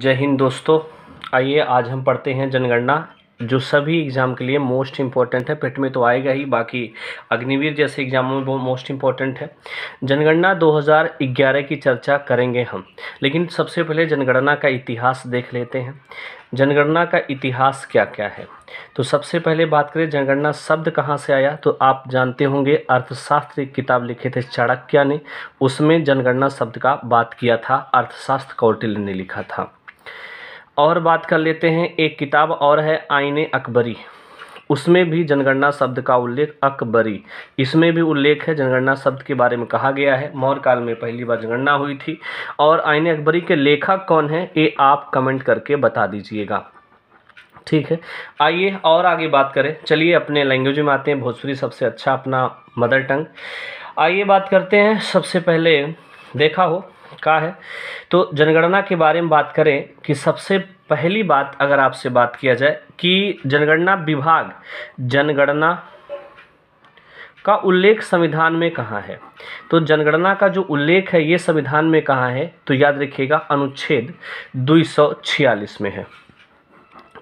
जय हिंद दोस्तों आइए आज हम पढ़ते हैं जनगणना जो सभी एग्ज़ाम के लिए मोस्ट इम्पॉर्टेंट है पेट में तो आएगा ही बाकी अग्निवीर जैसे एग्ज़ामों में वो मोस्ट इम्पॉर्टेंट है जनगणना 2011 की चर्चा करेंगे हम लेकिन सबसे पहले जनगणना का इतिहास देख लेते हैं जनगणना का इतिहास क्या क्या है तो सबसे पहले बात करें जनगणना शब्द कहाँ से आया तो आप जानते होंगे अर्थशास्त्र किताब लिखे थे चाणक्य ने उसमें जनगणना शब्द का बात किया था अर्थशास्त्र कौटिल्य ने लिखा था और बात कर लेते हैं एक किताब और है आईने अकबरी उसमें भी जनगणना शब्द का उल्लेख अकबरी इसमें भी उल्लेख है जनगणना शब्द के बारे में कहा गया है मौर्य काल में पहली बार जनगणना हुई थी और आईने अकबरी के लेखक कौन है ये आप कमेंट करके बता दीजिएगा ठीक है आइए और आगे बात करें चलिए अपने लैंग्वेज में आते हैं भोजपुरी सबसे अच्छा अपना मदर टंग आइए बात करते हैं सबसे पहले देखा हो का है तो जनगणना के बारे में बात करें कि सबसे पहली बात अगर आपसे बात किया जाए कि जनगणना विभाग जनगणना का उल्लेख संविधान में कहाँ है तो जनगणना का जो उल्लेख है ये संविधान में कहाँ है तो याद रखिएगा अनुच्छेद 246 में है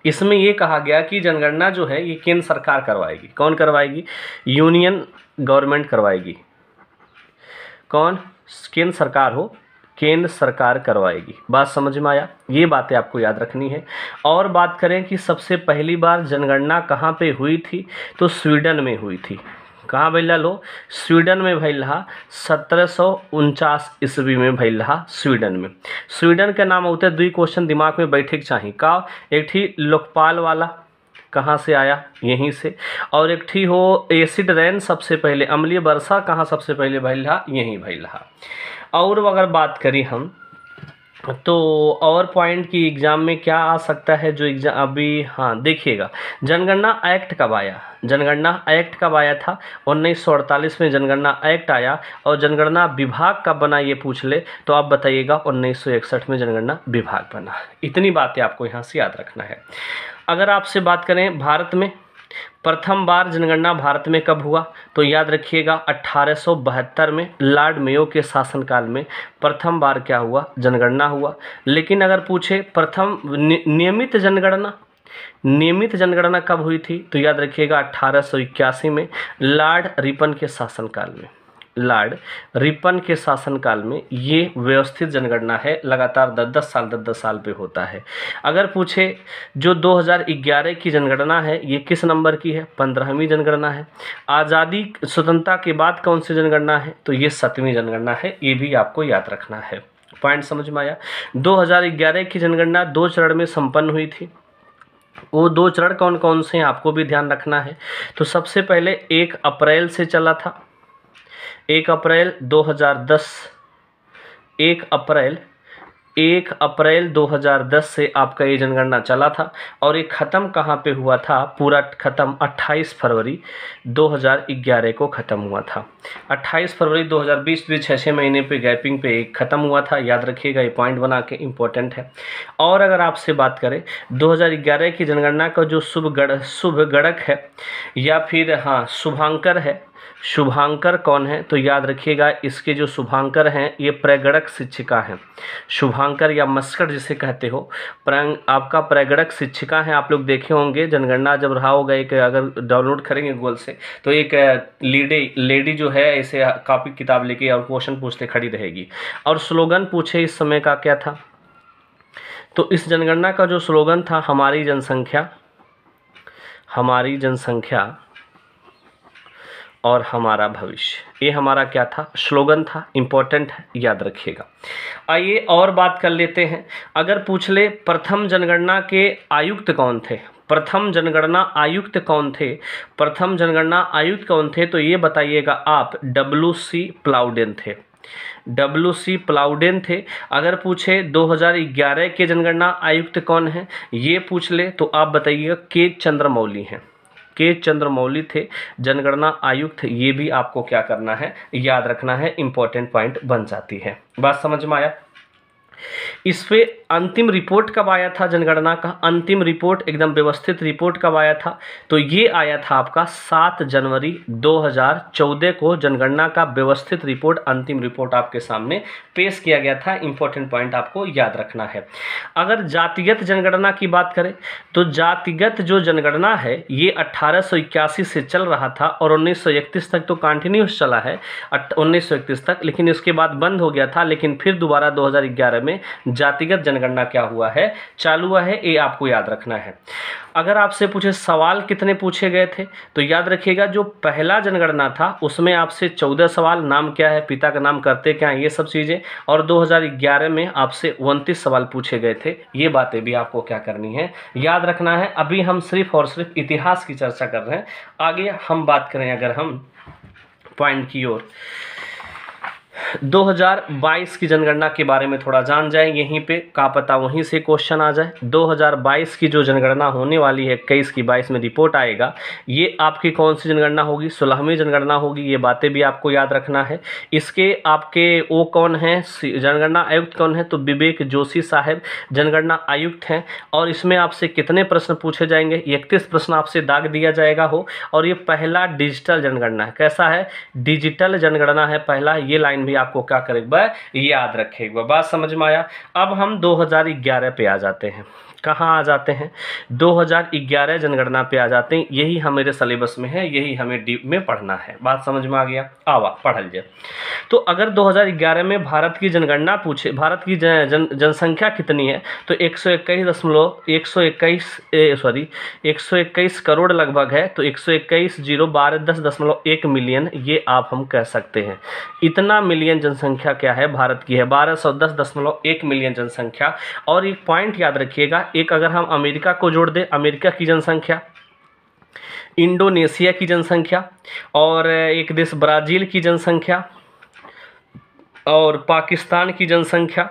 इसमें ये कहा गया कि जनगणना जो है ये केंद्र सरकार करवाएगी कौन करवाएगी यूनियन गवर्नमेंट करवाएगी कौन केंद्र सरकार हो केंद्र सरकार करवाएगी बात समझ में आया ये बातें आपको याद रखनी है और बात करें कि सबसे पहली बार जनगणना कहाँ पे हुई थी तो स्वीडन में हुई थी कहाँ भैया लो स्वीडन में रहा सत्रह सौ उनचास ईस्वी में रहा स्वीडन में स्वीडन का नाम होते दुई क्वेश्चन दिमाग में बैठे चाहिए का एक थी लोकपाल वाला कहाँ से आया यहीं से और एक थी हो एसिड रैन सबसे पहले अम्लीय वर्षा कहाँ सबसे पहले भैल रहा यहीं भैल रहा और अगर बात करी हम तो और पॉइंट की एग्ज़ाम में क्या आ सकता है जो एग्ज़ाम अभी हाँ देखिएगा जनगणना एक्ट कब आया जनगणना एक्ट कब आया था उन्नीस में जनगणना एक्ट आया और जनगणना विभाग कब बना ये पूछ ले तो आप बताइएगा 1961 में जनगणना विभाग बना इतनी बातें आपको यहाँ से याद रखना है अगर आपसे बात करें भारत में प्रथम बार जनगणना भारत में कब हुआ तो याद रखिएगा 1872 में लॉर्ड मेयो के शासनकाल में प्रथम बार क्या हुआ जनगणना हुआ लेकिन अगर पूछे प्रथम नियमित जनगणना नियमित जनगणना कब हुई थी तो याद रखिएगा अट्ठारह में लॉर्ड रिपन के शासनकाल में लॉर्ड रिपन के शासनकाल में ये व्यवस्थित जनगणना है लगातार दस दस साल दस दस साल पे होता है अगर पूछे जो 2011 की जनगणना है ये किस नंबर की है पंद्रहवीं जनगणना है आज़ादी स्वतंत्रता के बाद कौन सी जनगणना है तो ये सतवीं जनगणना है ये भी आपको याद रखना है पॉइंट समझ में आया 2011 की जनगणना दो चरण में संपन्न हुई थी वो दो चरण कौन कौन से हैं आपको भी ध्यान रखना है तो सबसे पहले एक अप्रैल से चला था एक अप्रैल 2010 एक अप्रैल एक अप्रैल 2010 से आपका ये जनगणना चला था और ये ख़त्म कहाँ पे हुआ था पूरा ख़त्म 28 फरवरी 2011 को ख़त्म हुआ था 28 फरवरी 2020 भी छः छः महीने पे गैपिंग पे ख़त्म हुआ था याद रखिएगा ये पॉइंट बना के इम्पोर्टेंट है और अगर आपसे बात करें 2011 की जनगणना का जो शुभ गढ़ शुभ गढ़क है या फिर हाँ शुभांकर है शुभांकर कौन है तो याद रखिएगा इसके जो शुभांकर हैं ये प्रगणक शिक्षिका हैं शुभांकर या मस्कट जिसे कहते हो प्र आपका प्रगणक शिक्षिका हैं आप लोग देखे होंगे जनगणना जब रहा होगा एक अगर डाउनलोड करेंगे गूगल से तो एक लेडी लेडी जो है इसे कापी किताब लेके और क्वेश्चन पूछते खड़ी रहेगी और स्लोगन पूछे इस समय का क्या था तो इस जनगणना का जो स्लोगन था हमारी जनसंख्या हमारी जनसंख्या और हमारा भविष्य ये हमारा क्या था स्लोगन था इम्पोर्टेंट है याद रखिएगा आइए और बात कर लेते हैं अगर पूछ ले प्रथम जनगणना के आयुक्त कौन थे प्रथम जनगणना आयुक्त कौन थे प्रथम जनगणना आयुक्त कौन थे तो ये बताइएगा आप डब्ल्यू सी प्लाउडेन थे डब्ल्यू सी प्लाउडेन थे अगर पूछे 2011 के जनगणना आयुक्त कौन है ये पूछ ले तो आप बताइएगा के चंद्रमौली हैं के चंद्रमौली थे जनगणना आयुक्त ये भी आपको क्या करना है याद रखना है इंपॉर्टेंट पॉइंट बन जाती है बात समझ में आया इस पर अंतिम रिपोर्ट कब आया था जनगणना का अंतिम रिपोर्ट एकदम व्यवस्थित रिपोर्ट कब आया था तो ये आया था आपका सात जनवरी 2014 को जनगणना का व्यवस्थित रिपोर्ट अंतिम रिपोर्ट आपके सामने पेश किया गया था इंपॉर्टेंट पॉइंट आपको याद रखना है अगर जातिगत जनगणना की बात करें तो जातिगत जो जनगणना है ये अट्ठारह से चल रहा था और उन्नीस तक तो कंटिन्यूस चला है उन्नीस तक लेकिन इसके बाद बंद हो गया था लेकिन फिर दोबारा दो में में जातिगत जनगणना क्या हुआ है चालू हुआ है ये आपको याद रखना है अगर आपसे पूछे सवाल कितने पूछे गए थे तो याद रखिएगा जो पहला जनगणना था उसमें आपसे चौदह सवाल नाम क्या है पिता का नाम करते क्या है ये सब चीज़ें और 2011 में आपसे उनतीस सवाल पूछे गए थे ये बातें भी आपको क्या करनी है याद रखना है अभी हम सिर्फ और सिर्फ इतिहास की चर्चा कर रहे हैं आगे हम बात करें अगर हम पॉइंट की ओर 2022 की जनगणना के बारे में थोड़ा जान जाए यहीं पे का पता वहीं से क्वेश्चन आ जाए 2022 की जो जनगणना होने वाली है इक्कीस की बाईस में रिपोर्ट आएगा ये आपकी कौन सी जनगणना होगी सोलहवीं जनगणना होगी ये बातें भी आपको याद रखना है इसके आपके वो कौन है जनगणना आयुक्त कौन है तो विवेक जोशी साहब जनगणना आयुक्त हैं और इसमें आपसे कितने प्रश्न पूछे जाएंगे इकतीस प्रश्न आपसे दाग दिया जाएगा हो और ये पहला डिजिटल जनगणना है कैसा है डिजिटल जनगणना है पहला ये लाइन भी आपको क्या करेगा याद रखेगा बात समझ में आया अब हम 2011 पे आ जाते हैं कहाँ आ जाते हैं 2011 जनगणना पे आ जाते हैं यही हमारे सिलेबस में है यही हमें डीप में पढ़ना है बात समझ में आ गया आवा पढ़ लीजिए तो अगर 2011 में भारत की जनगणना पूछे भारत की जन, जन जनसंख्या कितनी है तो एक सौ इक्कीस दशमलव एक सौ इक्कीस सॉरी एक सौ इक्कीस करोड़ लगभग है तो एक सौ इक्कीस जीरो बारह दस दशमलव एक मिलियन ये आप हम कह सकते हैं इतना मिलियन जनसंख्या क्या है भारत की है बारह सौ दस दशमलव एक मिलियन जनसंख्या और एक पॉइंट याद रखिएगा एक अगर हम अमेरिका को जोड़ दें अमेरिका की जनसंख्या इंडोनेशिया की जनसंख्या और एक देश ब्राज़ील की जनसंख्या और पाकिस्तान की जनसंख्या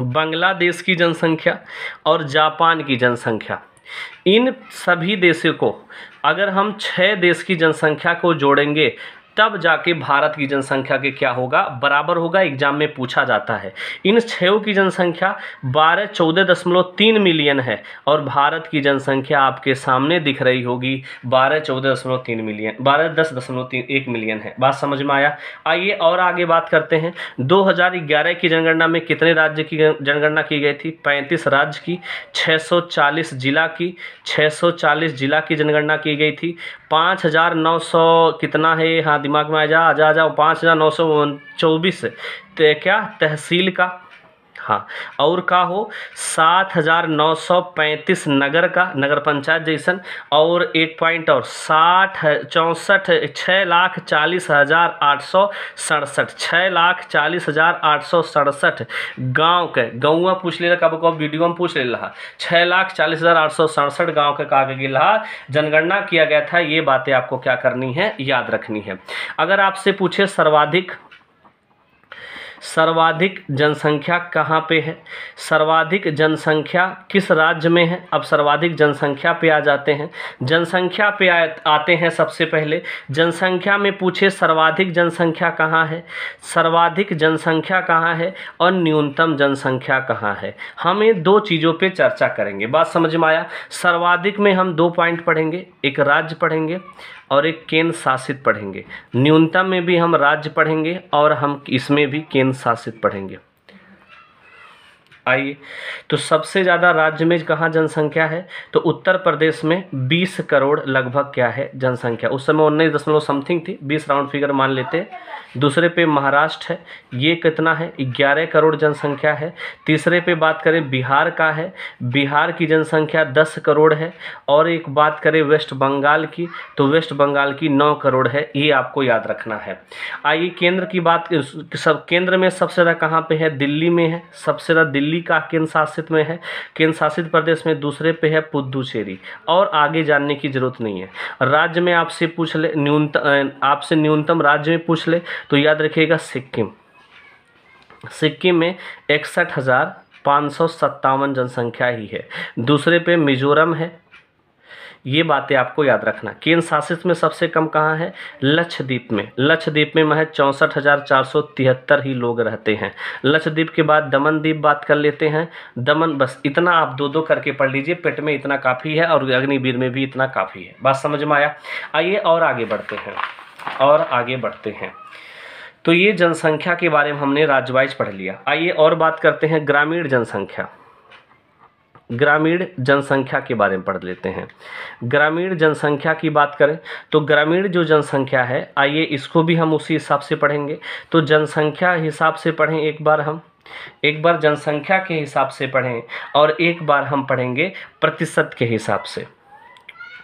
बांग्लादेश की जनसंख्या और जापान की जनसंख्या इन सभी देशों को अगर हम छः देश की जनसंख्या को जोड़ेंगे तब जाके भारत की जनसंख्या के क्या होगा बराबर होगा एग्जाम में पूछा जाता है इन छयों की जनसंख्या बारह चौदह दशमलव तीन मिलियन है और भारत की जनसंख्या आपके सामने दिख रही होगी बारह चौदह दशमलव तीन मिलियन बारह दस दशमलव तीन एक मिलियन है बात समझ में आया आइए और आगे बात करते हैं दो की जनगणना में कितने राज्य की जनगणना की गई थी पैंतीस राज्य की छः जिला की छः जिला की जनगणना की गई थी पाँच कितना है यहाँ दिमाग में आ जा आ जा आ जाओ पाँच हज़ार नौ सौ चौबीस तो क्या तहसील का हाँ और का हो सात हज़ार नौ सौ पैंतीस नगर का नगर पंचायत जैसन और एक पॉइंट और साठ चौंसठ छः लाख चालीस हज़ार आठ सौ सड़सठ छः लाख चालीस हज़ार आठ सौ सड़सठ गाँव के गौवा पूछ ले कब कब वीडियो में पूछ ले रहा छः लाख चालीस हज़ार आठ सौ सड़सठ गाँव के का गिला जनगणना किया गया था ये बातें आपको क्या करनी है याद रखनी है अगर आपसे पूछे सर्वाधिक सर्वाधिक जनसंख्या कहाँ पे है सर्वाधिक जनसंख्या किस राज्य में है अब सर्वाधिक जनसंख्या पे आ जाते हैं जनसंख्या पे आ, आते हैं सबसे पहले जनसंख्या में पूछे सर्वाधिक जनसंख्या कहाँ है सर्वाधिक जनसंख्या कहाँ है और न्यूनतम जनसंख्या कहाँ है हम ये दो चीज़ों पर चर्चा करेंगे बात समझ में आया सर्वाधिक में हम दो पॉइंट पढ़ेंगे एक राज्य पढ़ेंगे और एक केंद्र शासित पढ़ेंगे न्यूनतम में भी हम राज्य पढ़ेंगे और हम इसमें भी केंद्र शासित पढ़ेंगे आइए तो सबसे ज़्यादा राज्य में कहाँ जनसंख्या है तो उत्तर प्रदेश में 20 करोड़ लगभग क्या है जनसंख्या उस समय उन्नीस दशमलव समथिंग थी 20 राउंड फिगर मान लेते हैं दूसरे पे महाराष्ट्र है ये कितना है 11 करोड़ जनसंख्या है तीसरे पे बात करें बिहार का है बिहार की जनसंख्या 10 करोड़ है और एक बात करें वेस्ट बंगाल की तो वेस्ट बंगाल की नौ करोड़ है ये आपको याद रखना है आइए केंद्र की बात सब केंद्र में सबसे ज़्यादा कहाँ पर है दिल्ली में है सबसे ज़्यादा दिल्ली का केंद्र शासित में है केंद्र शासित प्रदेश में दूसरे पे है पुदुचेरी और आगे जानने की ज़रूरत नहीं है राज्य में आपसे पूछ ले न्यूनतम आपसे न्यूनतम राज्य में पूछ ले तो याद रखिएगा सिक्किम सिक्किम में इकसठ हज़ार पाँच सौ सत्तावन जनसंख्या ही है दूसरे पे मिजोरम है ये बातें आपको याद रखना केंद्र शासित में सबसे कम कहाँ है लक्षद्वीप में लक्षद्वीप में महज चौंसठ हज़ार चार सौ तिहत्तर ही लोग रहते हैं लक्षद्वीप के बाद दमन द्वीप बात कर लेते हैं दमन बस इतना आप दो दो करके पढ़ लीजिए पेट में इतना काफ़ी है और अग्निवीर में भी इतना काफ़ी है बात समझ में आया आइए और आगे बढ़ते हैं और आगे बढ़ते हैं तो ये जनसंख्या के बारे में हमने राज्यवाइज पढ़ लिया आइए और बात करते हैं ग्रामीण जनसंख्या ग्रामीण जनसंख्या के बारे में पढ़ लेते हैं ग्रामीण जनसंख्या की बात करें तो ग्रामीण जो जनसंख्या है आइए इसको भी हम उसी हिसाब से पढ़ेंगे तो जनसंख्या हिसाब से पढ़ें एक बार हम एक बार जनसंख्या के हिसाब से पढ़ें और एक बार हम पढ़ेंगे प्रतिशत के हिसाब से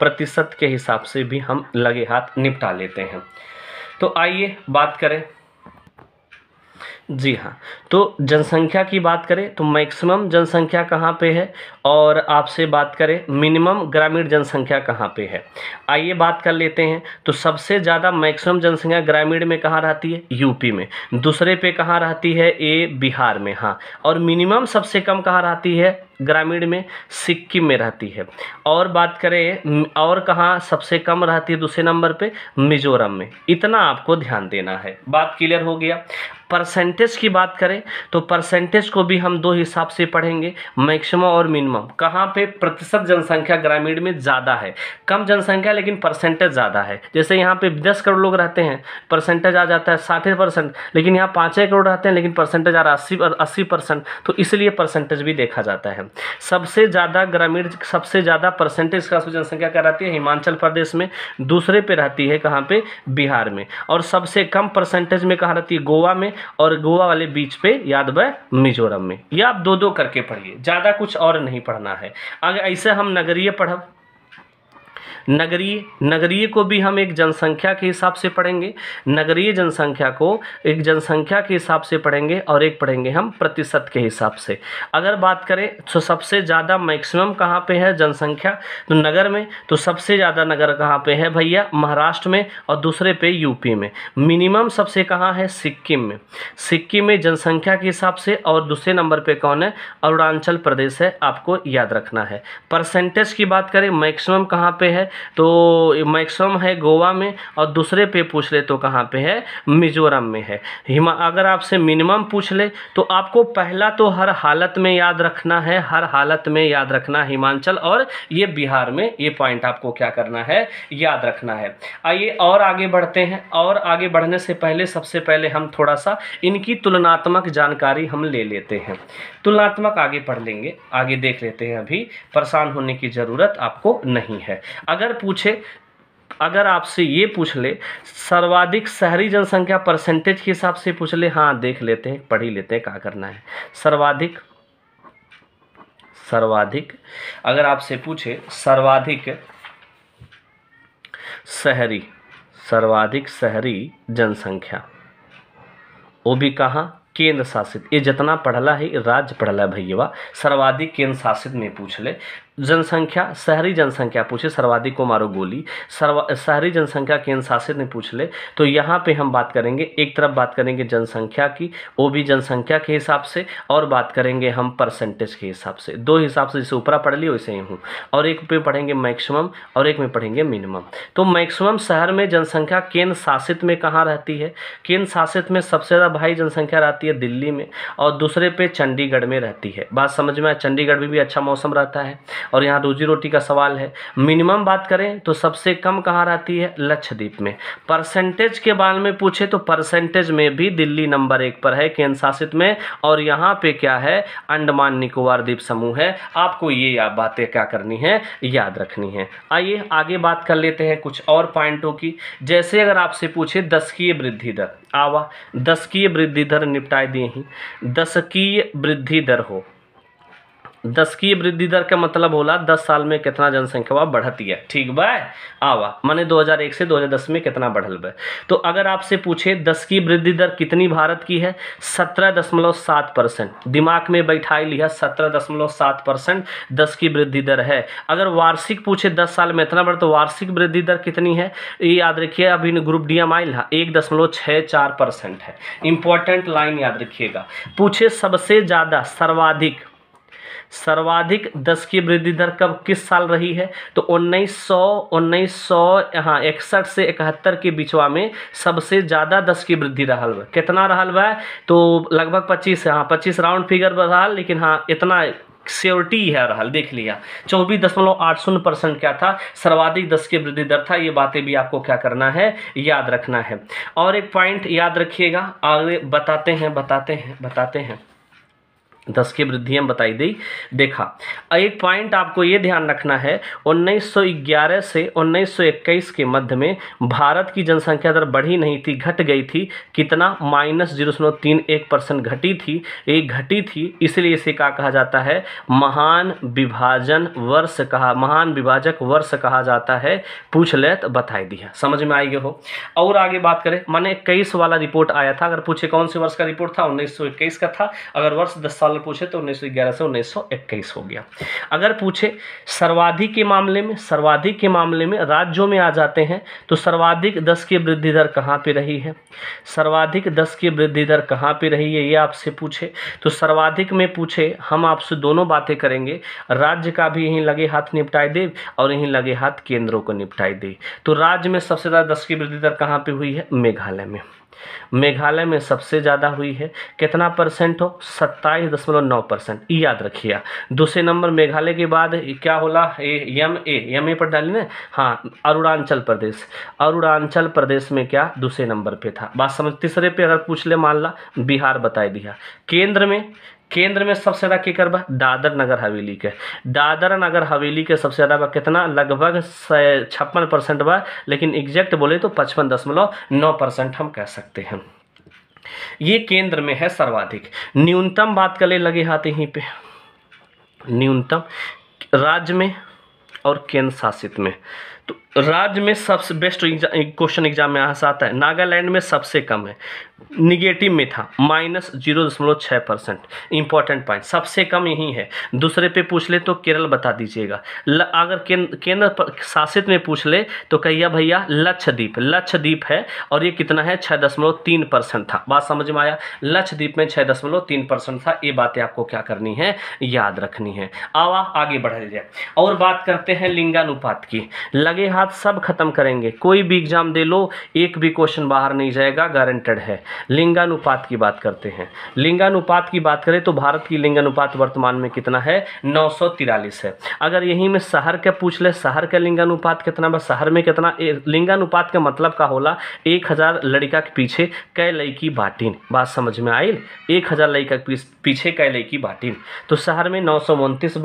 प्रतिशत के हिसाब से भी हम लगे हाथ निपटा लेते हैं तो आइए बात करें जी हाँ तो जनसंख्या की बात करें तो मैक्सिमम जनसंख्या कहाँ पे है और आपसे बात करें मिनिमम ग्रामीण जनसंख्या कहाँ पे है आइए बात कर लेते हैं तो सबसे ज़्यादा मैक्सिमम जनसंख्या ग्रामीण में कहाँ रहती है यूपी में दूसरे पे कहाँ रहती है ए बिहार में हाँ और मिनिमम सबसे कम कहाँ रहती है ग्रामीण में सिक्किम में रहती है और बात करें और कहाँ सबसे कम रहती है दूसरे नंबर पे मिजोरम में इतना आपको ध्यान देना है बात क्लियर हो गया परसेंटेज की बात करें तो परसेंटेज को भी हम दो हिसाब से पढ़ेंगे मैक्सिमम और मिनिमम कहाँ पे प्रतिशत जनसंख्या ग्रामीण में ज़्यादा है कम जनसंख्या लेकिन परसेंटेज ज़्यादा है जैसे यहाँ पे दस करोड़ लोग रहते हैं परसेंटेज आ जाता है साठ परसेंट लेकिन यहाँ पाँच करोड़ रहते हैं लेकिन परसेंटेज आ रहा अस्सी अस्सी परसेंट तो इसलिए परसेंटेज भी देखा जाता है सबसे ज़्यादा ग्रामीण सबसे ज़्यादा परसेंटेज का जनसंख्या क्या रहती है हिमाचल प्रदेश में दूसरे पर रहती है कहाँ पर बिहार में और सबसे कम परसेंटेज में कहाँ रहती है गोवा में और गोवा वाले बीच पे याद व मिजोरम में ये आप दो दो करके पढ़िए ज़्यादा कुछ और नहीं पढ़ना है अगर ऐसे हम नगरीय पढ़ब नगरीय नगरीय को भी हम एक जनसंख्या के हिसाब से पढ़ेंगे नगरीय जनसंख्या को एक जनसंख्या के हिसाब से पढ़ेंगे और एक पढ़ेंगे हम प्रतिशत के हिसाब से अगर बात करें तो सबसे ज़्यादा मैक्सिमम कहाँ पे है जनसंख्या तो नगर में तो सबसे ज़्यादा नगर कहाँ पे है भैया महाराष्ट्र में और दूसरे पे यूपी में मिनिमम सबसे कहाँ है सिक्किम में सिक्किम में जनसंख्या के हिसाब से और दूसरे नंबर पर कौन है अरुणाचल प्रदेश है आपको याद रखना है परसेंटेज की बात करें मैक्सिमम कहाँ पर है तो मैक्सिमम है गोवा में और दूसरे पे पूछ ले तो कहाँ पे है मिजोरम में है हिमा अगर आपसे मिनिमम पूछ ले तो आपको पहला तो हर हालत में याद रखना है हर हालत में याद रखना हिमाचल और ये बिहार में ये पॉइंट आपको क्या करना है याद रखना है आइए और आगे बढ़ते हैं और आगे बढ़ने से पहले सबसे पहले हम थोड़ा सा इनकी तुलनात्मक जानकारी हम ले लेते हैं तुलनात्मक आगे पढ़ लेंगे आगे देख लेते हैं अभी परेशान होने की ज़रूरत आपको नहीं है अगर अगर पूछे अगर आपसे ये पूछ ले सर्वाधिक शहरी जनसंख्या परसेंटेज के हिसाब से पूछ ले हाँ देख लेते हैं पढ़ ही लेते हैं क्या करना है सर्वाधिक सर्वाधिक अगर आपसे पूछे सर्वाधिक शहरी सर्वाधिक शहरी जनसंख्या वो भी कहाँ केंद्र शासित ये जितना पढ़ला है राज्य पढ़ला है भैया सर्वाधिक केंद्र शासित में पूछ ले जनसंख्या शहरी जनसंख्या पूछे सर्वाधिक को मारो गोली शहरी जनसंख्या केंद्र शासित ने पूछ ले तो यहाँ पे हम बात करेंगे एक तरफ बात करेंगे जनसंख्या की वो भी जनसंख्या के हिसाब से और बात करेंगे हम परसेंटेज के हिसाब से दो हिसाब से जैसे ऊपरा पढ़ ली वैसे ही हूँ और एक पे पढ़ेंगे मैक्सिमम और एक में पढ़ेंगे मिनिमम तो मैक्सिमम शहर में जनसंख्या केंद्र शासित में कहाँ रहती है केंद्र शासित में सबसे ज़्यादा भाई जनसंख्या रहती है दिल्ली में और दूसरे पे चंडीगढ़ में रहती है बात समझ में चंडीगढ़ में भी अच्छा मौसम रहता है और यहाँ रोजी रोटी का सवाल है मिनिमम बात करें तो सबसे कम कहाँ रहती है लक्षद्वीप में परसेंटेज के बारे में पूछे तो परसेंटेज में भी दिल्ली नंबर एक पर है केंद्र शासित में और यहाँ पे क्या है अंडमान निकोबार द्वीप समूह है आपको ये बातें क्या करनी है याद रखनी है आइए आगे बात कर लेते हैं कुछ और पॉइंटों की जैसे अगर आपसे पूछे दशकीय वृद्धि दर आवा दशकीय वृद्धि दर निपटाए दिए ही दशकीय वृद्धि दर हो दस की वृद्धि दर का मतलब होला दस साल में कितना जनसंख्या बढ़ती है ठीक बाय आवा माने 2001 से 2010 में कितना बढ़ल बा तो अगर आपसे पूछे दस की वृद्धि दर कितनी भारत की है सत्रह दशमलव सात परसेंट दिमाग में बैठाई लिया सत्रह दशमलव सात परसेंट दस की वृद्धि दर है अगर वार्षिक पूछे दस साल में इतना बढ़ तो वार्षिक वृद्धि दर कितनी है ये याद रखिए अभी ग्रुप डी एम आई एक दशमलव छः चार परसेंट है इंपॉर्टेंट लाइन याद रखिएगा पूछे सबसे ज़्यादा सर्वाधिक सर्वाधिक दस की वृद्धि दर कब किस साल रही है तो उन्नीस सौ उन्नीस सौ हाँ इकसठ से इकहत्तर के बीचवा में सबसे ज़्यादा दस की वृद्धि रहा है कितना रहा है तो लगभग पच्चीस हाँ पच्चीस राउंड फिगर रहा लेकिन हाँ इतना सियोरिटी है रहा देख लिया चौबीस दशमलव आठ शून्य परसेंट क्या था सर्वाधिक दस की वृद्धि दर था ये बातें भी आपको क्या करना है याद रखना है और एक पॉइंट याद रखिएगा आगे बताते हैं बताते हैं बताते हैं दस की वृद्धि हम बताई दी देखा एक पॉइंट आपको ये ध्यान रखना है 1911 से 1921 के मध्य में भारत की जनसंख्या दर बढ़ी नहीं थी घट गई थी कितना माइनस जीरो तीन एक परसेंट घटी थी एक घटी थी इसलिए इसे क्या कहा जाता है महान विभाजन वर्ष कहा महान विभाजक वर्ष कहा जाता है पूछ ले तो बताई दिया समझ में आई हो और आगे बात करें मैंने इक्कीस वाला रिपोर्ट आया था अगर पूछे कौन से वर्ष का रिपोर्ट था उन्नीस का था अगर वर्ष दस साल साल पूछे तो उन्नीस से उन्नीस हो गया अगर पूछे सर्वाधिक के मामले में सर्वाधिक के मामले में राज्यों में आ जाते हैं तो सर्वाधिक दस की वृद्धि दर कहाँ पे रही है सर्वाधिक दस की वृद्धि दर कहाँ पे रही है ये आपसे पूछे तो सर्वाधिक में पूछे हम आपसे दोनों बातें करेंगे राज्य का भी यहीं लगे हाथ निपटाई दे और यहीं लगे हाथ केंद्रों को निपटाई दे तो राज्य में सबसे ज़्यादा दस की वृद्धि दर कहाँ पर हुई है मेघालय में मेघालय में सबसे ज़्यादा हुई है कितना परसेंट हो सत्ताईस दशमलव नौ परसेंट याद रखिए दूसरे नंबर मेघालय के बाद क्या होला ए यम ए यम ए पर डाली ना हाँ अरुणाचल प्रदेश अरुणाचल प्रदेश में क्या दूसरे नंबर पे था बात समझ तीसरे पे अगर पूछ ले मान ला बिहार बताए दिया केंद्र में केंद्र में सबसे ज़्यादा केकर बा दादर नगर हवेली के दादर नगर हवेली के सबसे ज़्यादा बा कितना लगभग छप्पन परसेंट बा लेकिन एग्जैक्ट बोले तो पचपन दशमलव नौ परसेंट हम कह सकते हैं ये केंद्र में है सर्वाधिक न्यूनतम बात कर ले लगे हाथ यहीं पे न्यूनतम राज्य में और केंद्र शासित में तो राज्य में सबसे बेस्ट क्वेश्चन एग्जाम में यहाँ से आता है नागालैंड में सबसे कम है निगेटिव में था माइनस जीरो दशमलव छः परसेंट इंपॉर्टेंट पॉइंट सबसे कम यही है दूसरे पे पूछ ले तो केरल बता दीजिएगा अगर केंद्र शासित में पूछ ले तो कहिया भैया लक्षद्वीप लक्षद्वीप है और ये कितना है छः दशमलव तीन परसेंट था बात समझ में आया लक्षद्वीप में छः दशमलव तीन परसेंट था ये बातें आपको क्या करनी है याद रखनी है आवा आगे बढ़ जाए और बात करते हैं लिंगानुपात की लगे हाथ बाद सब खत्म करेंगे कोई भी एग्जाम दे लो एक भी क्वेश्चन बाहर नहीं जाएगा गारंटेड है लिंगानुपात की बात करते हैं लिंगानुपात की बात करें तो भारत की लिंगानुपात वर्तमान में कितना है नौ है अगर यहीं में शहर का पूछ ले शहर का लिंगानुपात कितना बस शहर में कितना लिंगानुपात का मतलब का होला एक हज़ार लड़का के पीछे कै लड़की बाटिन बात समझ में आई एक हज़ार लड़का के पीछे कै लड़की बाटिन तो शहर में नौ सौ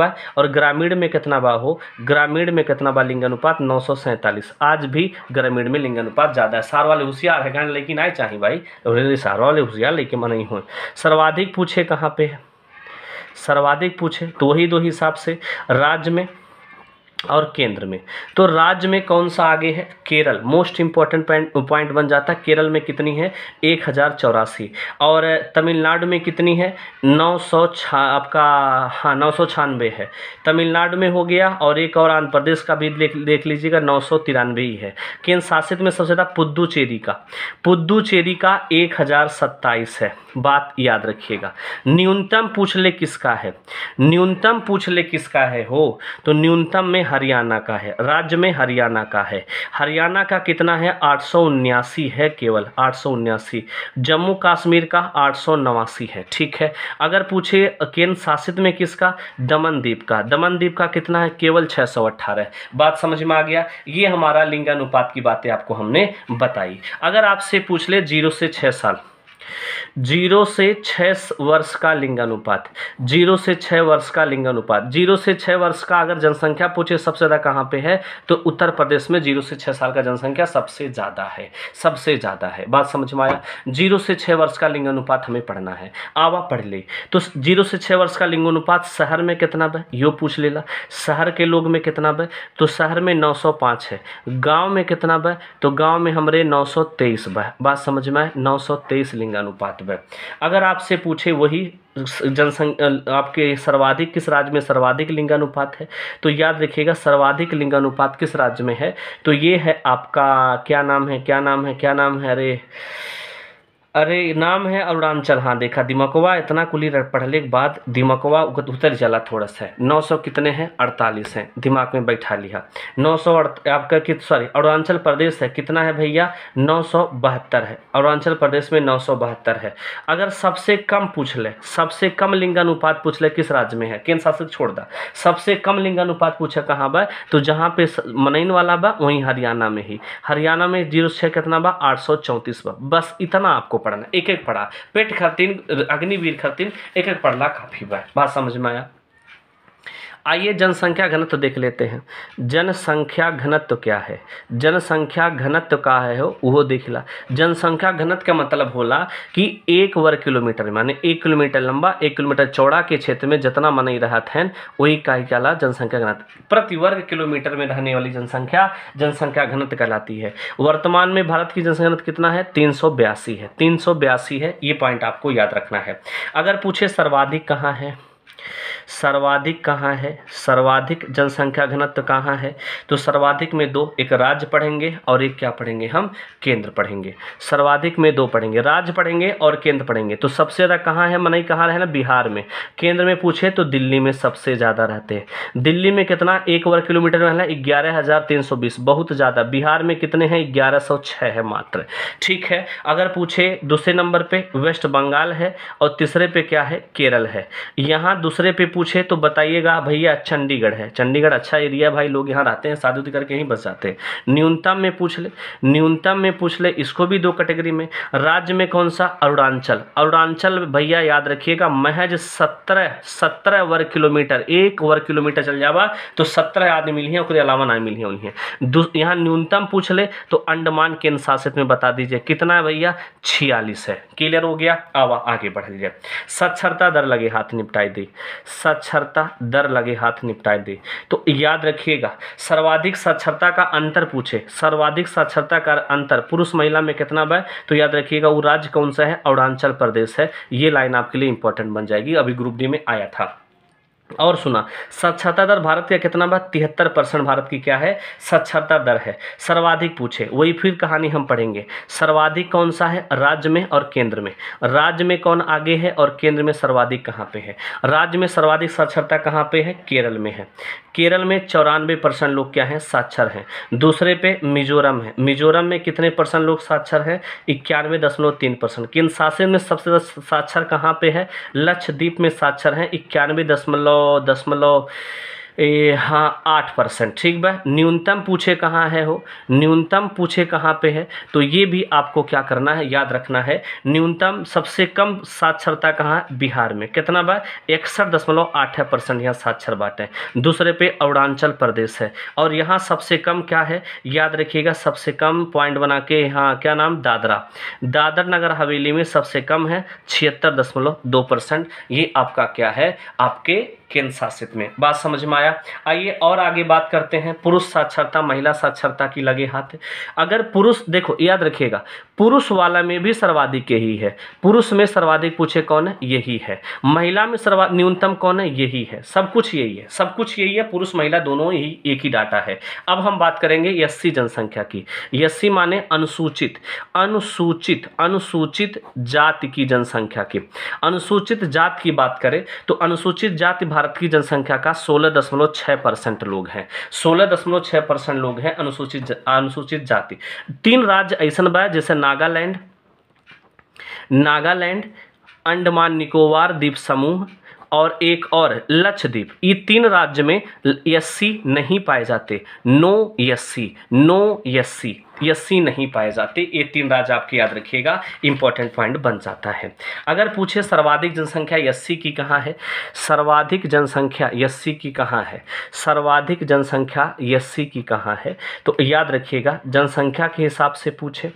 बा और ग्रामीण में कितना बा हो ग्रामीण में कितना बा लिंगानुपात नौ सौ सैंतालीस आज भी ग्रामीण में लिंग अनुपात ज़्यादा है सार वाले होशियार है कहने लेकिन आए चाहिए भाई तो सार वाले होशियार लेके मन नहीं हो सर्वाधिक पूछे कहाँ पे है सर्वाधिक पूछे तो वही दो हिसाब से राज्य में और केंद्र में तो राज्य में कौन सा आगे है केरल मोस्ट इंपॉर्टेंट पॉइंट बन जाता है केरल में कितनी है एक हज़ार चौरासी और तमिलनाडु में कितनी है नौ सौ आपका हाँ नौ सौ छियानवे है तमिलनाडु में हो गया और एक और आंध्र प्रदेश का भी देख देख लीजिएगा नौ सौ तिरानवे ही है केंद्र शासित में सबसे ज़्यादा पुद्दुचेरी का पुद्दुचेरी का एक हज़ार सत्ताईस है बात याद रखिएगा न्यूनतम पूछ ले किसका है न्यूनतम पूछ ले किसका है हो तो न्यूनतम में हरियाणा का है राज्य में हरियाणा का है हरियाणा का कितना है आठ है केवल आठ जम्मू कश्मीर का आठ है ठीक है अगर पूछे केंद्र शासित में किसका दमन द्वीप का दमन द्वीप का कितना है केवल छः बात समझ में आ गया ये हमारा लिंगानुपात की बातें आपको हमने बताई अगर आपसे पूछ ले जीरो से छः साल जीरो से छः वर्ष का लिंगानुपात जीरो से छः वर्ष का लिंगानुपात जीरो से छः वर्ष का अगर जनसंख्या पूछे सबसे ज़्यादा कहाँ पे है तो उत्तर प्रदेश में जीरो से छः साल का जनसंख्या सबसे ज़्यादा है सबसे ज़्यादा है बात समझ में आया जीरो से छः वर्ष का लिंगानुपात हमें पढ़ना है आवा पढ़ ले तो जीरो से छः वर्ष का लिंगानुपात शहर में कितना बह यो पूछ लेला शहर के लोग में कितना बह तो शहर में नौ सौ है गाँव में कितना बह तो गाँव में हमारे नौ सौ तेईस बात समझ में आए नौ सौ तेईस लिंग अनुपात में अगर आपसे पूछे वही जनसंख्या आपके सर्वाधिक किस राज्य में सर्वाधिक लिंगानुपात है तो याद रखिएगा सर्वाधिक लिंगानुपात किस राज्य में है तो ये है आपका क्या नाम है क्या नाम है क्या नाम है अरे अरे नाम है अरुणाचल हाँ देखा दिमकवा इतना कुली पढ़ने के बाद दिमकवा उतर जला थोड़ा सा नौ सौ कितने हैं अड़तालीस हैं दिमाग में बैठा लिया नौ सौ आपका कित सॉरी अरुणाचल प्रदेश है कितना है भैया नौ सौ बहत्तर है अरुणाचल प्रदेश में नौ सौ बहत्तर है अगर सबसे कम पूछ ले सबसे कम लिंगानुपात पूछ ले किस राज्य में है केंद्र शासक छोड़ दा सबसे कम लिंगानुपात पूछे कहाँ बा तो जहाँ पे मनैन वाला बा वहीं हरियाणा में ही हरियाणा में जीरो छः कितना बा आठ सौ चौंतीस बा बस इतना आपको आपको पढ़ना एक एक पढ़ा पेट खातिन अग्निवीर खातिन एक एक पढ़ला काफ़ी बात समझ में आया आइए जनसंख्या घनत्व देख लेते हैं जनसंख्या घनत्व क्या है जनसंख्या घनत्व का है हो वो देख ला जनसंख्या घनत्व का मतलब होला कि एक वर्ग किलोमीटर माने एक किलोमीटर लंबा एक किलोमीटर चौड़ा के क्षेत्र में जितना मन ही रहा थे वही का ही कहला जनसंख्या घनत्व प्रति वर्ग किलोमीटर में रहने वाली जनसंख्या जनसंख्या घनत्व कहलाती है वर्तमान में भारत की जनसंख्या घनत्व कितना है तीन है तीन है ये पॉइंट आपको याद रखना है अगर पूछे सर्वाधिक कहाँ है सर्वाधिक कहाँ है सर्वाधिक जनसंख्या घनत्व कहाँ है तो सर्वाधिक में दो एक राज्य पढ़ेंगे और एक क्या पढ़ेंगे हम केंद्र पढ़ेंगे सर्वाधिक में दो पढ़ेंगे राज्य पढ़ेंगे और केंद्र पढ़ेंगे तो सबसे ज़्यादा कहाँ है मनाई कहाँ रहे ना बिहार में केंद्र में पूछे तो दिल्ली में सबसे ज़्यादा रहते हैं दिल्ली में कितना एक वर्ग किलोमीटर में है बहुत ज़्यादा बिहार में कितने हैं ग्यारह है मात्र ठीक है अगर पूछे दूसरे नंबर पर वेस्ट बंगाल है और तीसरे पे क्या है केरल है यहाँ दूसरे दूसरे पे पूछे तो बताइएगा भैया चंडीगढ़ है चंडीगढ़ अच्छा एरिया भाई लोग यहाँ रहते हैं साधु करके ही बस जाते हैं न्यूनतम में पूछ ले न्यूनतम में पूछ ले इसको भी दो कैटेगरी में राज्य में कौन सा अरुणाचल अरुणाचल भैया याद रखिएगा महज सत्रह सत्रह वर्ग किलोमीटर एक वर्ग किलोमीटर चल जावा तो सत्रह आदमी मिली है उसके अलावा ना मिली है उन्हें यहाँ न्यूनतम पूछ ले तो अंडमान केंद्र शासित में बता दीजिए कितना है भैया छियालीस है क्लियर हो गया आवा आगे बढ़ लीजिए साक्षरता दर लगे हाथ निपटाई दी साक्षरता दर लगे हाथ निपटाए दे तो याद रखिएगा सर्वाधिक साक्षरता का अंतर पूछे सर्वाधिक साक्षरता का अंतर पुरुष महिला में कितना बा तो याद रखिएगा वो राज्य कौन सा है अरुणाचल प्रदेश है ये लाइन आपके लिए इंपॉर्टेंट बन जाएगी अभी ग्रुप डी में आया था और सुना साक्षरता दर भारत का कितना बार तिहत्तर परसेंट भारत की क्या है साक्षरता दर है सर्वाधिक पूछे वही फिर कहानी हम पढ़ेंगे सर्वाधिक कौन सा है राज्य में और केंद्र में राज्य में कौन आगे है और केंद्र में सर्वाधिक कहाँ पे है राज्य में सर्वाधिक साक्षरता कहाँ पे है केरल में है केरल में चौरानवे परसेंट लोग क्या हैं साक्षर हैं दूसरे पे मिजोरम है मिजोरम में कितने परसेंट लोग साक्षर हैं इक्यानवे दशमलव तीन परसेंट किन शासन में सबसे ज़्यादा साक्षर कहाँ पे है लक्षद्वीप में साक्षर हैं इक्यानवे दशमलव दशमलव हाँ आठ परसेंट ठीक बा न्यूनतम पूछे कहाँ है हो न्यूनतम पूछे कहाँ पे है तो ये भी आपको क्या करना है याद रखना है न्यूनतम सबसे कम साक्षरता कहाँ बिहार में कितना बार इकसठ दशमलव आठ परसेंट यहाँ साक्षर बांटे दूसरे पे अरुणाचल प्रदेश है और यहाँ सबसे कम क्या है याद रखिएगा सबसे कम पॉइंट बना के यहाँ क्या नाम दादरा दादर नगर हवेली में सबसे कम है छिहत्तर दशमलव दो परसेंट ये आपका क्या है आपके केंद्र शासित में बात समझ में आया आइए और आगे बात करते हैं पुरुष साक्षरता महिला साक्षरता की लगे हाथ अगर पुरुष देखो याद रखिएगा पुरुष वाला में भी सर्वाधिक यही है पुरुष में सर्वाधिक पूछे कौन है यही है महिला में सर्वा न्यूनतम कौन है यही है सब कुछ यही है सब कुछ यही है पुरुष महिला दोनों ही एक ही डाटा है अब हम बात करेंगे यस्सी जनसंख्या की यस्सी माने अनुसूचित अनुसूचित अनुसूचित जाति की जनसंख्या की अनुसूचित जाति की बात करें तो अनुसूचित जाति भारत की जनसंख्या का सोलह दशमलव छः परसेंट लोग हैं सोलह दशमलव छः परसेंट लोग हैं अनुसूचित अनुसूचित जाति तीन राज्य ऐसा बाय जैसे नागालैंड नागालैंड अंडमान निकोबार द्वीप समूह और एक और लक्षद्वीप ये तीन राज्य में यस्सी नहीं पाए जाते नो यस्सी नो यस्सी या सी नहीं पाए जाते ये तीन राज्य आपके याद रखिएगा इंपॉर्टेंट पॉइंट बन जाता है अगर पूछे सर्वाधिक जनसंख्या यस्सी की कहाँ है सर्वाधिक जनसंख्या यस्सी की कहाँ है सर्वाधिक जनसंख्या यस्सी की कहाँ है तो याद रखिएगा जनसंख्या के हिसाब से पूछे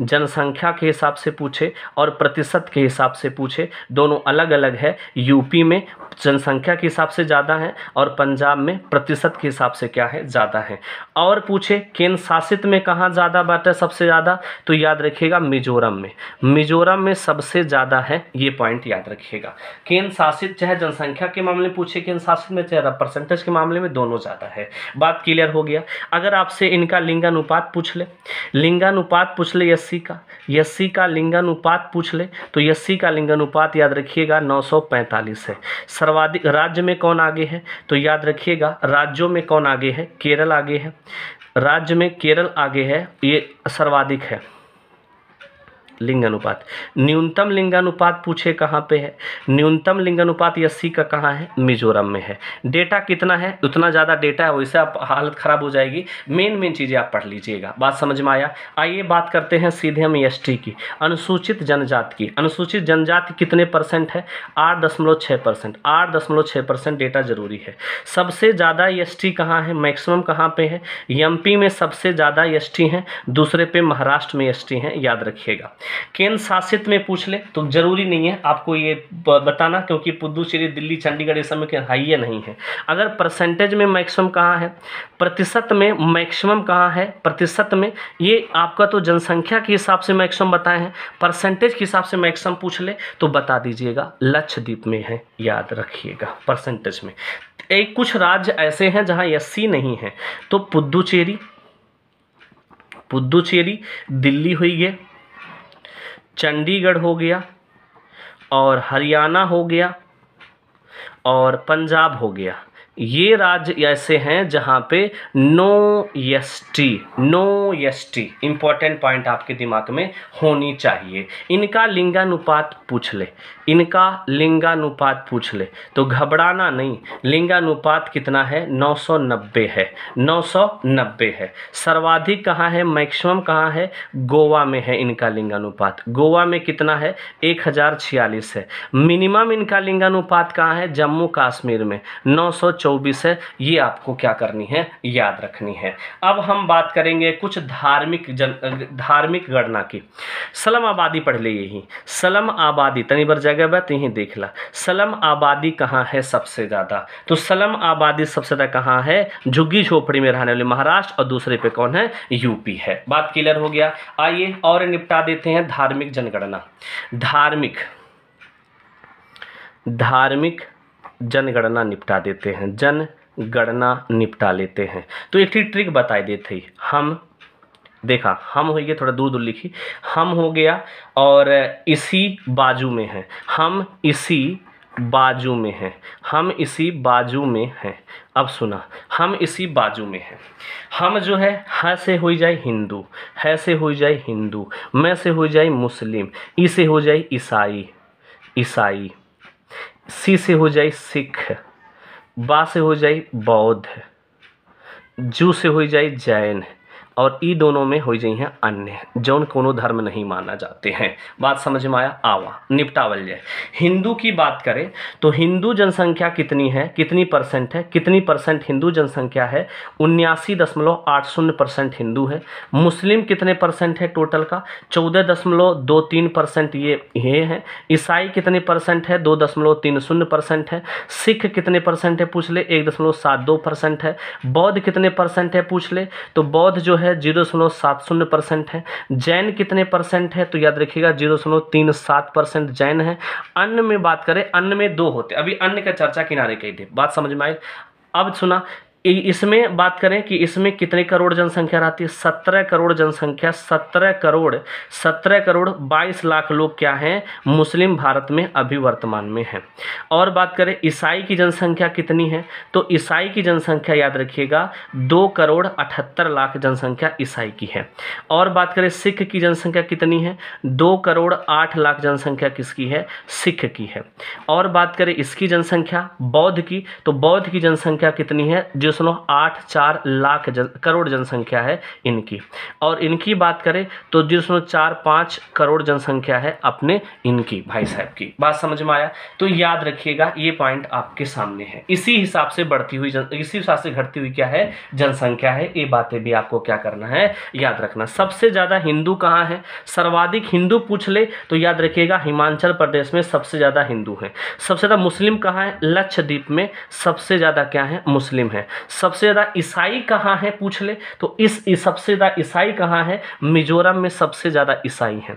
जनसंख्या के हिसाब से पूछे और प्रतिशत के हिसाब से पूछे दोनों अलग अलग है यूपी में जनसंख्या के हिसाब से ज़्यादा है और पंजाब में प्रतिशत के हिसाब से क्या है ज़्यादा है और पूछे केंद्र शासित में कहाँ ज़्यादा है सबसे ज़्यादा तो याद रखिएगा मिजोरम में मिजोरम में सबसे ज़्यादा है ये पॉइंट याद रखिएगा केंद्र शासित चाहे जनसंख्या के मामले में पूछे केंद्र शासित में चाहे परसेंटेज के मामले में दोनों ज़्यादा है बात क्लियर हो गया अगर आपसे इनका लिंगानुपात पूछ ले लिंगानुपात पूछ ले एस का एस का लिंगानुपात पूछ ले तो एस का लिंगानुपात याद रखिएगा नौ है सर्वाधिक राज्य में कौन आगे है तो याद रखिएगा राज्यों में कौन आगे है केरल आगे है राज्य में केरल आगे है ये सर्वाधिक है लिंगानुपात न्यूनतम लिंगानुपात पूछे कहाँ पे है न्यूनतम लिंगानुपात सी का कहाँ है मिजोरम में है डेटा कितना है उतना ज़्यादा डेटा है वैसे आप हालत ख़राब हो जाएगी मेन मेन चीज़ें आप पढ़ लीजिएगा बात समझ में आया आइए बात करते हैं सीधे हम एस e की अनुसूचित जनजाति की अनुसूचित जनजाति कितने परसेंट है आठ दशमलव छः परसेंट आठ दशमलव छः परसेंट डेटा जरूरी है सबसे ज़्यादा एस e टी कहाँ है मैक्सिमम कहाँ पे है एमपी में सबसे ज़्यादा एस e टी हैं दूसरे पे महाराष्ट्र में एस टी हैं याद रखिएगा केंद्र शासित में पूछ ले तो जरूरी नहीं है आपको ये बताना क्योंकि पुदुचेरी दिल्ली चंडीगढ़ ये सब में हाइए नहीं है अगर परसेंटेज में मैक्सिमम कहाँ है प्रतिशत में मैक्सिमम कहाँ है प्रतिशत में ये आपका तो जनसंख्या के हिसाब से मैक्सिमम बताए हैं परसेंटेज के हिसाब से मैक्सिमम पूछ ले तो बता दीजिएगा लक्षद्वीप में है याद रखिएगा परसेंटेज में एक कुछ राज्य ऐसे हैं जहाँ एस नहीं है तो पुदुचेरी पुदुचेरी दिल्ली हुई है चंडीगढ़ हो गया और हरियाणा हो गया और पंजाब हो गया ये राज्य ऐसे हैं जहाँ पे no yes T no yes T important point आपके दिमाग में होनी चाहिए इनका लिंगानुपात पूछ ले इनका लिंगानुपात पूछ ले तो घबराना नहीं लिंगानुपात कितना है 990 है 990 है सर्वाधिक कहाँ है मैक्सिमम कहाँ है गोवा में है इनका लिंगानुपात गोवा में कितना है एक है मिनिमम इनका लिंगानुपात कहाँ है जम्मू कश्मीर में नौ है ये आपको क्या करनी है याद रखनी है अब हम बात करेंगे कुछ धार्मिक जन धार्मिक गणना की सलम आबादी पढ़ ले यही सलम आबादी तनिबर बर जगह जगह बा तो यहीं देख ला सलम आबादी कहाँ है सबसे ज़्यादा तो सलम आबादी सबसे ज़्यादा कहाँ है झुग्गी झोपड़ी में रहने वाले महाराष्ट्र और दूसरे पे कौन है यूपी है बात क्लियर हो गया आइए और निपटा देते हैं धार्मिक जनगणना धार्मिक धार्मिक जनगणना निपटा देते हैं जनगणना निपटा लेते हैं तो एक ट्रिक बताई देते हम देखा हम हो गया थोड़ा दूर दूर लिखी हम हो गया और इसी बाजू में है हम इसी बाजू में हैं हम इसी बाजू में हैं अब सुना हम इसी बाजू में हैं हम जो है ह से हो जाए हिंदू है से हो जाए हिंदू मैं से हो जाए मुस्लिम ई से हो जाए ईसाई ईसाई सी से हो जाए सिख बा से हो जाए बौद्ध जू से हो जाए जैन और ई दोनों में हो जाइ हैं अन्य जौन कोनो धर्म नहीं माना जाते हैं बात समझ में आया आवा निपटावल जाए हिंदू की बात करें तो हिंदू जनसंख्या कितनी है कितनी परसेंट है कितनी परसेंट हिंदू जनसंख्या है उन्यासी दशमलव आठ शून्य परसेंट हिंदू है मुस्लिम कितने परसेंट है टोटल का चौदह दशमलव दो तीन परसेंट ये ये हैं ईसाई कितने परसेंट है दो दशमलव तीन शून्य परसेंट है सिख कितने परसेंट है पूछ ले एक दशमलव सात दो परसेंट है बौद्ध कितने परसेंट है पूछ ले तो बौद्ध जो है है जीरो दशमलव सात शून्य परसेंट है जैन कितने परसेंट है तो याद रखिएगा जीरो दशमलव तीन सात परसेंट जैन है अन्य में बात करें अन्य में दो होते अभी अन्य का चर्चा किनारे कही थी बात समझ में आई अब सुना इसमें बात करें कि इसमें कितने करोड़ जनसंख्या रहती है सत्रह करोड़ जनसंख्या सत्रह करोड़ सत्रह करोड़ बाईस लाख लोग क्या हैं मुस्लिम भारत में अभी वर्तमान में हैं और बात करें ईसाई की जनसंख्या कितनी है तो ईसाई की जनसंख्या याद रखिएगा दो करोड़ अठहत्तर लाख जनसंख्या ईसाई की है और बात करें सिख की जनसंख्या कितनी है दो करोड़ आठ लाख जनसंख्या किसकी है सिख की है और बात करें इसकी जनसंख्या बौद्ध की तो बौद्ध की जनसंख्या कितनी है जो दशमलव आठ चार लाख जन करोड़ जनसंख्या है इनकी और इनकी बात करें तो जीरो दशमलव चार पाँच करोड़ जनसंख्या है अपने इनकी भाई साहब की बात समझ में आया तो याद रखिएगा ये पॉइंट आपके सामने है इसी हिसाब से बढ़ती हुई जन, इसी हिसाब से घटती हुई क्या है जनसंख्या है ये बातें भी आपको क्या करना है याद रखना सबसे ज़्यादा हिंदू कहाँ है सर्वाधिक हिंदू पूछ ले तो याद रखिएगा हिमाचल प्रदेश में सबसे ज़्यादा हिंदू हैं सबसे ज़्यादा मुस्लिम कहाँ है लक्षद्वीप में सबसे ज़्यादा क्या है मुस्लिम है सबसे ज़्यादा ईसाई कहाँ है पूछ ले तो इस, सबसे ज़्यादा ईसाई कहाँ है मिजोरम में सबसे ज़्यादा ईसाई है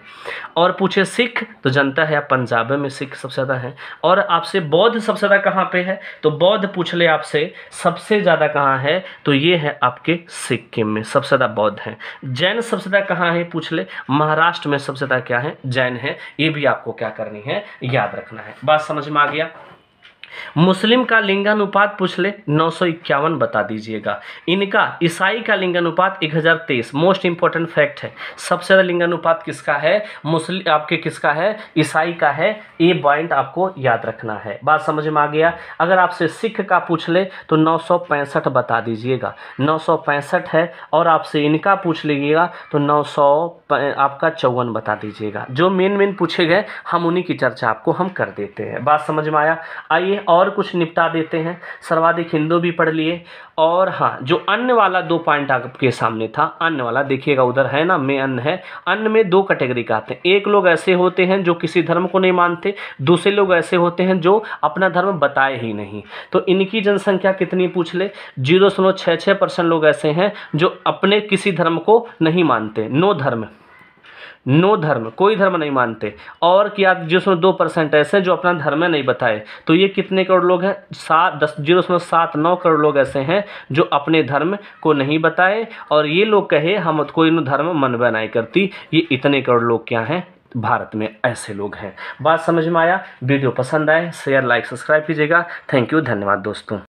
और पूछे सिख तो जनता है पंजाब में सिख सबसे ज़्यादा है और आपसे बौद्ध सबसे ज़्यादा कहाँ पे है तो बौद्ध पूछ ले आपसे सबसे ज़्यादा कहाँ है तो ये है आपके सिक्किम में सबसे ज़्यादा बौद्ध है जैन सबसे ज़्यादा कहाँ है पूछ ले महाराष्ट्र में सबसे ज़्यादा क्या है जैन है ये भी आपको क्या करनी है याद रखना है बात समझ में आ गया मुस्लिम का लिंगानुपात पूछ ले नौ बता दीजिएगा इनका ईसाई का लिंगानुपात 1023 मोस्ट इंपॉर्टेंट फैक्ट है सबसे ज़्यादा लिंगानुपात किसका है मुस्लिम आपके किसका है ईसाई का है ये पॉइंट आपको याद रखना है बात समझ में आ गया अगर आपसे सिख का पूछ ले तो नौ बता दीजिएगा नौ है और आपसे इनका पूछ लीजिएगा तो नौ आपका चौवन बता दीजिएगा जो मेन मेन पूछे गए हम उन्हीं की चर्चा आपको हम कर देते हैं बात समझ में आया आइए और कुछ निपटा देते हैं सर्वाधिक हिंदू भी पढ़ लिए और हाँ जो अन्य वाला दो पॉइंट आपके सामने था अन्य वाला देखिएगा उधर है ना में अन्न है अन्न में दो कैटेगरी का आते हैं एक लोग ऐसे होते हैं जो किसी धर्म को नहीं मानते दूसरे लोग ऐसे होते हैं जो अपना धर्म बताए ही नहीं तो इनकी जनसंख्या कितनी पूछ ले जीरो लोग ऐसे हैं जो अपने किसी धर्म को नहीं मानते नो धर्म नो धर्म कोई धर्म नहीं मानते और क्या जिसमें दो परसेंट ऐसे जो अपना धर्म नहीं बताए तो ये कितने करोड़ लोग हैं सात दस जीरो उसमें सात नौ करोड़ लोग ऐसे हैं जो अपने धर्म को नहीं बताए और ये लोग कहे हम तो कोई धर्म मन बनाए करती ये इतने करोड़ लोग क्या हैं भारत में ऐसे लोग हैं बात समझ में आया वीडियो पसंद आए शेयर लाइक सब्सक्राइब कीजिएगा थैंक यू धन्यवाद दोस्तों